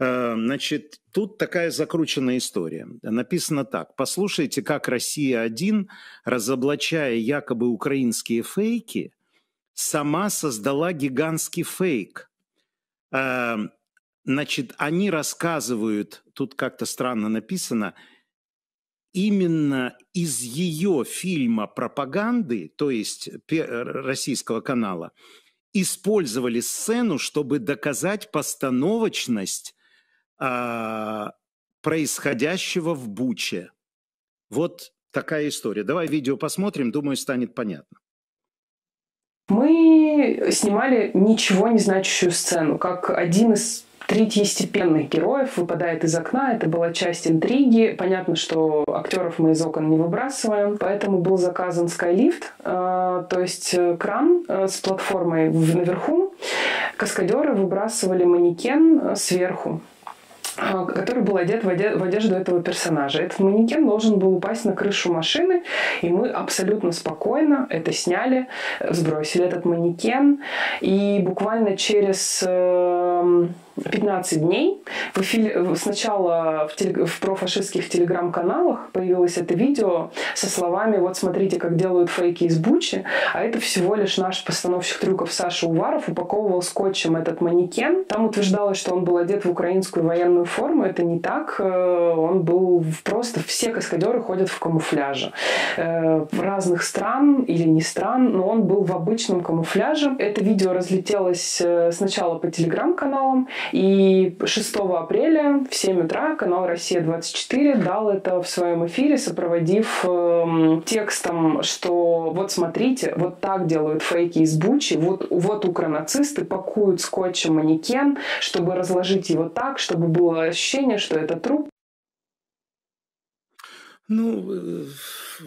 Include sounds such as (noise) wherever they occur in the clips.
Э, значит, тут такая закрученная история. Написано так. Послушайте, как россия один разоблачая якобы украинские фейки, сама создала гигантский фейк. Э, значит, они рассказывают, тут как-то странно написано, именно из ее фильма пропаганды, то есть э, российского канала, использовали сцену, чтобы доказать постановочность а, происходящего в Буче. Вот такая история. Давай видео посмотрим, думаю, станет понятно. Мы снимали ничего не значащую сцену, как один из третьестепенных героев выпадает из окна. Это была часть интриги. Понятно, что актеров мы из окон не выбрасываем, поэтому был заказан скайлифт, э, то есть э, кран э, с платформой наверху. Каскадеры выбрасывали манекен э, сверху. А, который был одет в одежду этого персонажа. Этот манекен должен был упасть на крышу машины, и мы абсолютно спокойно это сняли, сбросили этот манекен, и буквально через эм, 15 дней. В эфире, э, сначала в, телег, в профашистских телеграм-каналах появилось это видео со словами «Вот смотрите, как делают фейки из Бучи». А это всего лишь наш постановщик трюков Саша Уваров упаковывал скотчем этот манекен. Там утверждалось, что он был одет в украинскую военную форму. Это не так. Э, он был просто... Все каскадеры ходят в камуфляже. в э, Разных стран или не стран, но он был в обычном камуфляже. Это видео разлетелось сначала по телеграм-каналам и 6 апреля в 7 утра канал «Россия-24» дал это в своем эфире, сопроводив эм, текстом, что вот смотрите, вот так делают фейки из Бучи, вот, вот укронацисты пакуют скотчем манекен, чтобы разложить его так, чтобы было ощущение, что это труп. Ну, э,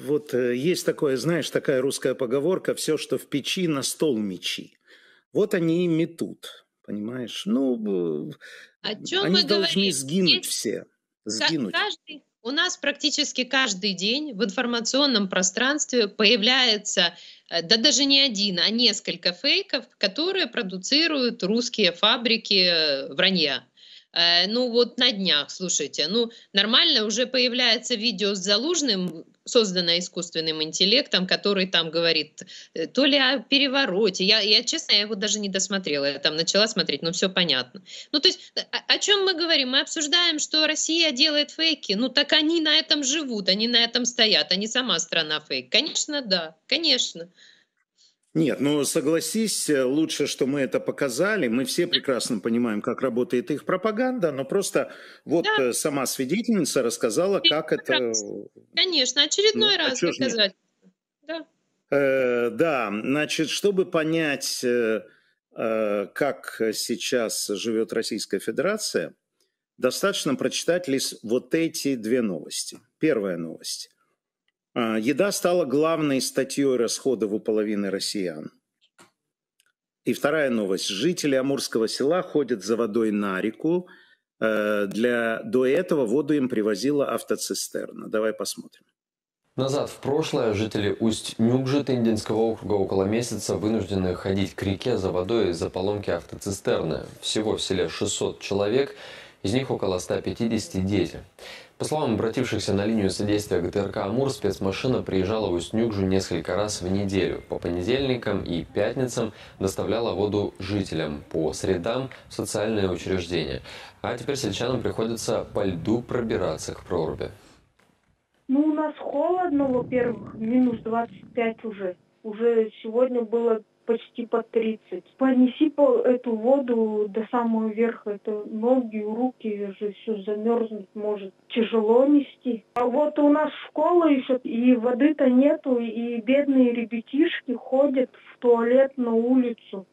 вот э, есть такое, знаешь, такая русская поговорка, все, что в печи, на стол мечи. Вот они и метут. Понимаешь? Ну, О чем они вы должны говорите? сгинуть Есть... все. Сгинуть. Каждый, у нас практически каждый день в информационном пространстве появляется э, да даже не один, а несколько фейков, которые продуцируют русские фабрики э, вранья. Э, ну вот на днях, слушайте, ну нормально уже появляется видео с Залужным, созданное искусственным интеллектом, который там говорит э, то ли о перевороте. Я, я честно, я его даже не досмотрела, я там начала смотреть, но все понятно. Ну то есть э, о, о чем мы говорим? Мы обсуждаем, что Россия делает фейки. Ну так они на этом живут, они на этом стоят, они сама страна фейк. Конечно, да, конечно. Нет, но ну, согласись, э, лучше, что мы это показали. Мы все прекрасно понимаем, как работает их пропаганда, но просто вот да. Э, сама свидетельница рассказала, Конечно, как это... Конечно, очередной ну, а раз а доказать. Да. Э, да, значит, чтобы понять, э, э как сейчас живет Российская Федерация, достаточно прочитать лишь вот эти две новости. Первая новость. А, Еда стала главной статьей расходов у половины россиян. И вторая новость. Жители Амурского села ходят за водой на реку. Э, для... До этого воду им привозила автоцистерна. Давай посмотрим. Назад в прошлое жители Усть-Нюкжи Тындинского округа около месяца вынуждены ходить к реке за водой из-за поломки автоцистерны. Всего в селе 600 человек, из них около 150 дети. По словам обратившихся на линию содействия ГТРК «Амур», спецмашина приезжала в усть несколько раз в неделю. По понедельникам и пятницам доставляла воду жителям, по средам – в социальные учреждения. А теперь сельчанам приходится по льду пробираться к проруби. Ну, у нас холодно, во-первых, минус 25 уже. Уже сегодня было почти по 30. Понеси по эту воду до самого верха. Это ноги, руки же все замерзнуть может. Тяжело нести. А вот у нас школа еще, и воды-то нету, и бедные ребятишки ходят в туалет на улицу.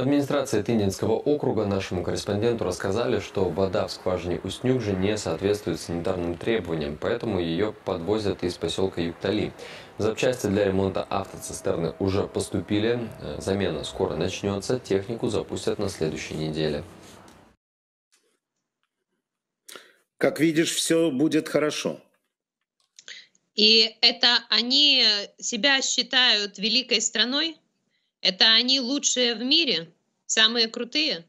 В администрации Тынинского округа нашему корреспонденту рассказали, что вода в скважине же не соответствует санитарным требованиям, поэтому ее подвозят из поселка Юктали. Запчасти для ремонта автоцистерны уже поступили, э, замена скоро начнется, технику запустят на следующей неделе. Как видишь, все будет хорошо. И это они э, себя считают великой страной? Это они лучшие в мире? Самые крутые?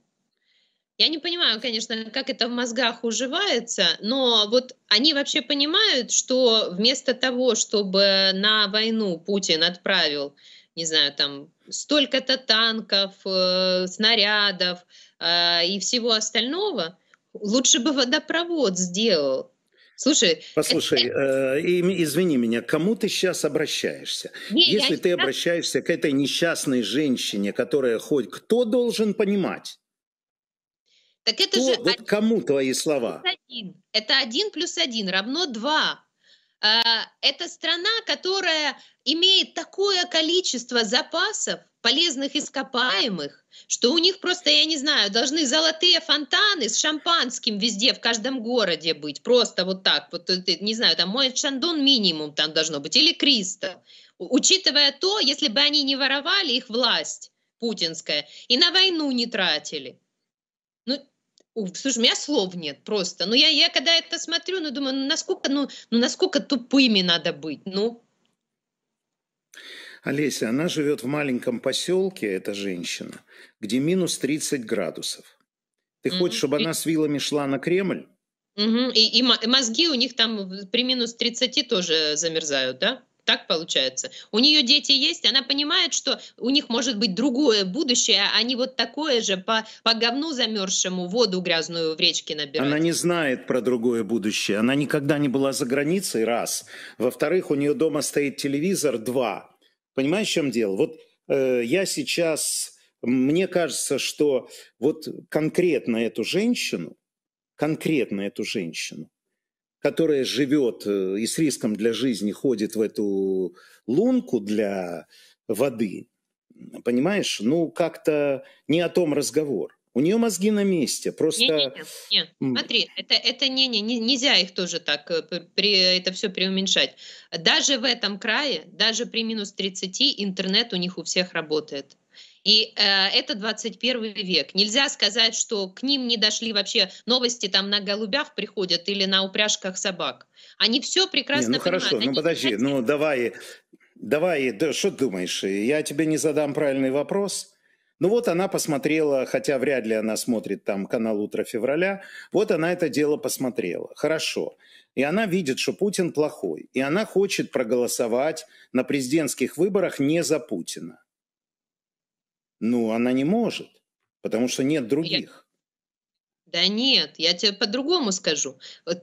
Я не понимаю, конечно, как это в мозгах уживается, но вот они вообще понимают, что вместо того, чтобы на войну Путин отправил, не знаю, там столько-то танков, э, снарядов э, и всего остального, лучше бы водопровод сделал. Слушай, послушай, это... э, извини меня, кому ты сейчас обращаешься? Не, Если ты обращаешься к этой несчастной женщине, которая хоть кто должен понимать? Так это кто, же вот один, кому твои слова? Это один плюс один равно два. Э, это страна, которая имеет такое количество запасов полезных ископаемых, что у них просто, я не знаю, должны золотые фонтаны с шампанским везде, в каждом городе быть. Просто вот так. Вот, э, не знаю, там мой шандон минимум там должно быть. Или кристалл. Учитывая то, если бы они не воровали их власть путинская и на войну не тратили. Ну, слушай, у меня слов нет просто. но ну, я, я когда это смотрю, ну, думаю, ну, насколько, ну, ну, насколько тупыми надо быть. Ну, Олеся, она живет в маленьком поселке, эта женщина, где минус 30 градусов. Ты хочешь, чтобы она с вилами шла на Кремль? mm И, и, и мозги у них там при минус 30 тоже замерзают, да? Так получается. У нее дети есть, она понимает, что у них может быть другое будущее, а они вот такое же по, по говну замерзшему воду грязную в речке набирают. Она не знает про другое будущее. Она никогда не была за границей, раз. Во-вторых, у нее дома стоит телевизор, два. Понимаешь, в чем дело? Вот э, я сейчас, мне кажется, что вот конкретно эту женщину, конкретно эту женщину, которая живет э, и с риском для жизни ходит в эту лунку для воды, понимаешь, ну как-то не о том разговор. У нее мозги на месте, просто... Не, не, не. смотри, это, это не, не, не, нельзя их тоже так, э, при, это все преуменьшать. Даже в этом крае, даже при минус 30, интернет у них у всех работает. И э, это 21 век. Нельзя сказать, что к ним не дошли вообще новости там на голубях приходят или на упряжках собак. Они все прекрасно не, ну понимают. Хорошо, ну подожди, хотят... ну давай, давай, да, что думаешь? Я тебе не задам правильный вопрос. Ну вот она посмотрела, хотя вряд ли она смотрит там канал «Утро февраля», вот она это дело посмотрела. Хорошо. И она видит, что Путин плохой. И она хочет проголосовать на президентских выборах не за Путина. Ну, она не может, потому что нет других. Да нет, я тебе по-другому скажу.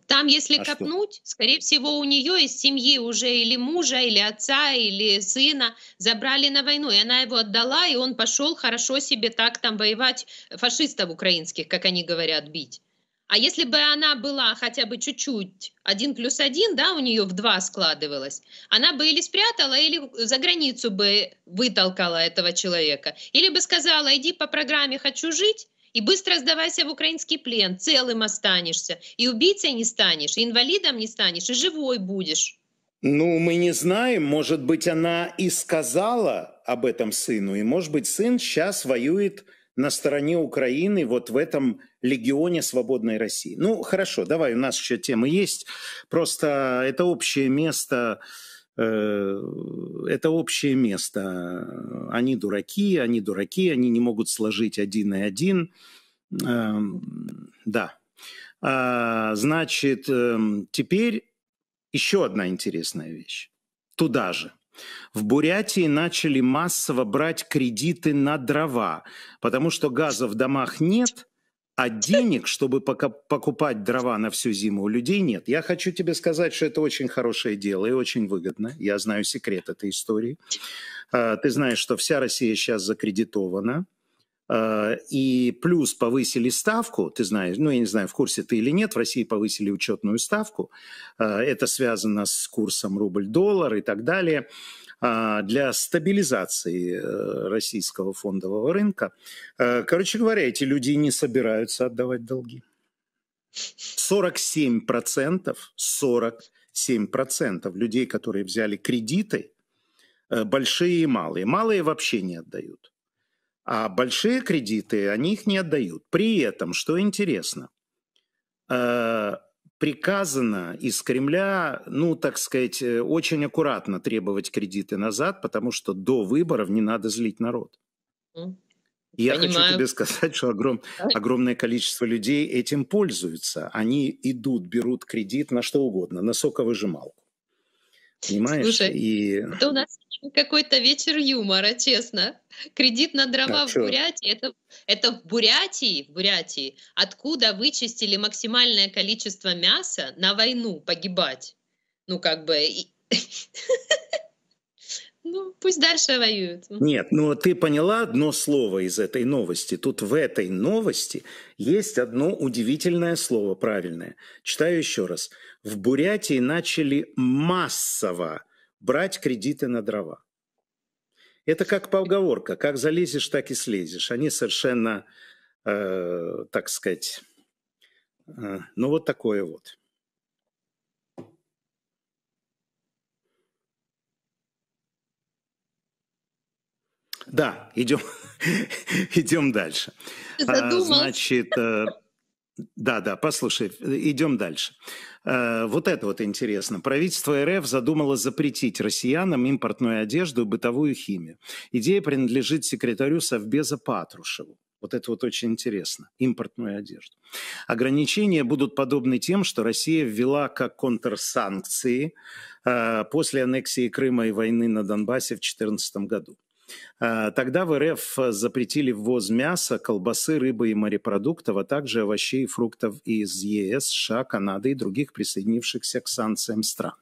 Там, если а копнуть, что? скорее всего, у нее из семьи уже или мужа, или отца, или сына забрали на войну, и она его отдала, и он пошел хорошо себе так там воевать э, фашистов украинских, как они говорят, бить. А если бы она была хотя бы чуть-чуть один плюс один, да, у нее в два складывалось, она бы или спрятала, или за границу бы вытолкала этого человека, или бы сказала, иди по программе «Хочу жить», и быстро сдавайся в украинский плен, целым останешься. И убийцей не станешь, и инвалидом не станешь, и живой будешь. Ну, мы не знаем, может быть, она и сказала об этом сыну, и, может быть, сын сейчас воюет на стороне Украины вот в этом легионе свободной России. Ну, хорошо, давай, у нас еще темы есть. Просто это общее место Э, это общее место. Они дураки, они дураки, они не могут сложить один и один. Эм, да. А, значит, эм, теперь еще одна интересная вещь. Туда же. В Бурятии начали массово брать кредиты на дрова, потому что газа в домах нет, а денег, чтобы покупать дрова на всю зиму, у людей нет. Я хочу тебе сказать, что это очень хорошее дело и очень выгодно. Я знаю секрет этой истории. А, ты знаешь, что вся Россия сейчас закредитована. Э, и плюс повысили ставку, ты знаешь, ну, я не знаю, в курсе ты или нет, в России повысили учетную ставку, э, это связано с курсом рубль-доллар и так далее, а, для стабилизации э, российского фондового рынка. Короче говоря, эти люди не собираются отдавать долги. 47%, 47% людей, которые взяли кредиты, большие и малые. Малые вообще не отдают. А большие кредиты, они их не отдают. При этом, что интересно, э, приказано из Кремля, ну, так сказать, э, очень аккуратно требовать кредиты назад, потому что до выборов не надо злить народ. Я Понимаю. хочу тебе сказать, что огром, огромное количество людей этим пользуются. Они идут, берут кредит на что угодно, на соковыжималку. Понимаешь? Слушай, и... это у нас какой-то вечер юмора, честно. Кредит на дрова а, в Бурятии. Это, это в Бурятии, в Бурятии, откуда вычистили максимальное количество мяса на войну погибать. Ну, как бы... (laughs) Ну, пусть дальше воюют. Нет, но ну, ты поняла одно слово из этой новости. Тут в этой новости есть одно удивительное слово правильное. Читаю еще раз. В Бурятии начали массово брать кредиты на дрова. Это как поговорка. Как залезешь, так и слезешь. Они совершенно, э, так сказать, э, ну вот такое вот. Да, идем, (laughs) идем дальше. А, задумал. Значит, э, да, да, послушай, идем дальше. Э, вот это вот интересно. Правительство РФ задумало запретить россиянам импортную одежду и бытовую химию. Идея принадлежит секретарю Совбеза Патрушеву. Вот это вот очень интересно. Импортную одежду. Ограничения будут подобны тем, что Россия ввела как контрсанкции э, после аннексии Крыма и войны на Донбассе в 2014 году. Э, тогда в РФ запретили ввоз мяса, колбасы, рыбы и морепродуктов, а также овощей и фруктов из ЕС, США, Канады и других присоединившихся к санкциям стран.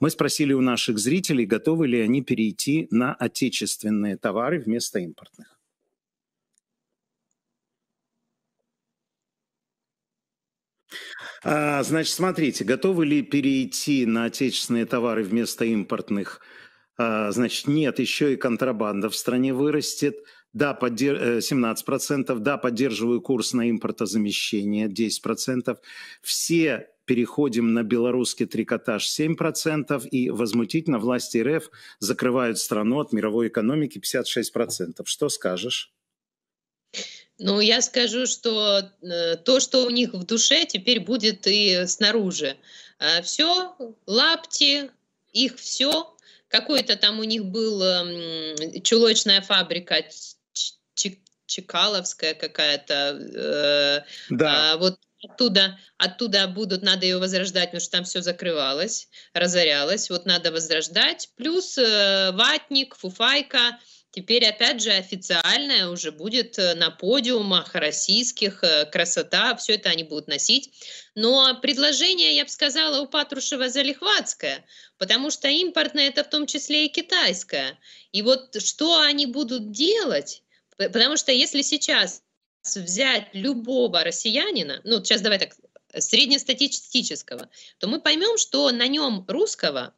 Мы спросили у наших зрителей, готовы ли они перейти на отечественные товары вместо импортных. А, значит, смотрите, готовы ли перейти на отечественные товары вместо импортных а, значит, нет, еще и контрабанда в стране вырастет, да, поддер... 17%, э, да, поддерживаю курс на импортозамещение 10%, все переходим на белорусский трикотаж 7%, и возмутительно власти РФ закрывают страну от мировой экономики 56%. Что скажешь? Ну, я скажу, что э, то, что у них в душе, теперь будет и снаружи. А все, лапти, их все, какой-то там у них был эм, чулочная фабрика Чекаловская какая-то. Э, да. А вот оттуда, оттуда будут, надо ее возрождать, потому что там все закрывалось, разорялось, вот надо возрождать. Плюс э, ватник, фуфайка, Теперь, опять же, официальная уже будет э, на подиумах российских, э, красота, все это они будут носить. Но предложение, я бы сказала, у Патрушева залихватское, потому что импортное это в том числе и китайское. И вот что они будут делать, потому что если сейчас взять любого россиянина, ну сейчас давай так, среднестатистического, то мы поймем, что на нем русского,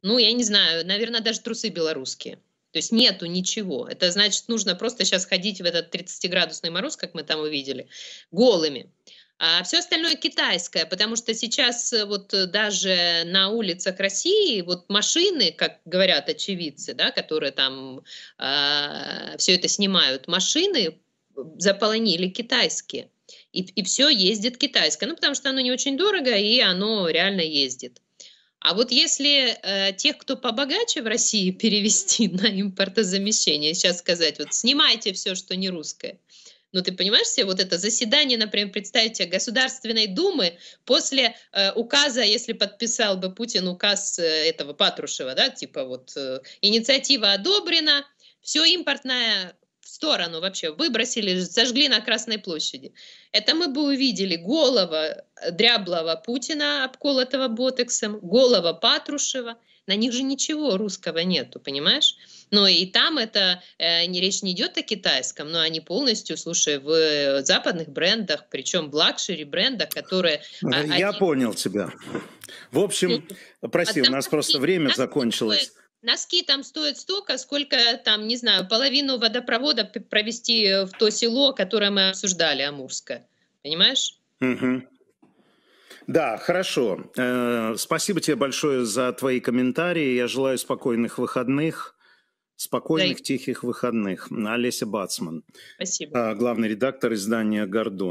ну я не знаю, наверное, даже трусы белорусские – то есть нету ничего. Это значит, нужно просто сейчас ходить в этот 30-градусный мороз, как мы там увидели, голыми. А все остальное китайское, потому что сейчас э, вот э, даже на улицах России вот машины, как говорят очевидцы, да, которые там э, а, все это снимают, машины заполонили китайские. И, и все ездит китайское. Ну, потому что оно не очень дорого, и оно реально ездит. А вот если э, тех, кто побогаче в России, (laughs) перевести на импортозамещение, сейчас сказать, вот снимайте все, что не русское. Ну, ты понимаешь себе, вот это заседание, например, представьте, Государственной Думы после э, указа, если подписал бы Путин указ э, этого Патрушева, да, типа вот э, инициатива одобрена, все импортное сторону вообще, выбросили, зажгли на Красной площади. Это мы бы увидели голова э, дряблого Путина, обколотого ботексом, голова Патрушева. На них же ничего русского нету, понимаешь? Но и там это, э, не речь не идет о китайском, но они полностью, слушай, в э, западных брендах, причем в лакшери брендах, которые... А, Я они... понял тебя. В общем, ну, прости, у нас просто время а закончилось. Носки там стоят столько, сколько там, не знаю, половину водопровода провести в то село, которое мы обсуждали, Амурское. Понимаешь? Угу. Да, хорошо. Э -э спасибо тебе большое за твои комментарии. Я желаю спокойных выходных. Спокойных, да. тихих выходных. Олеся Бацман. Спасибо. Э, главный редактор издания «Гордон».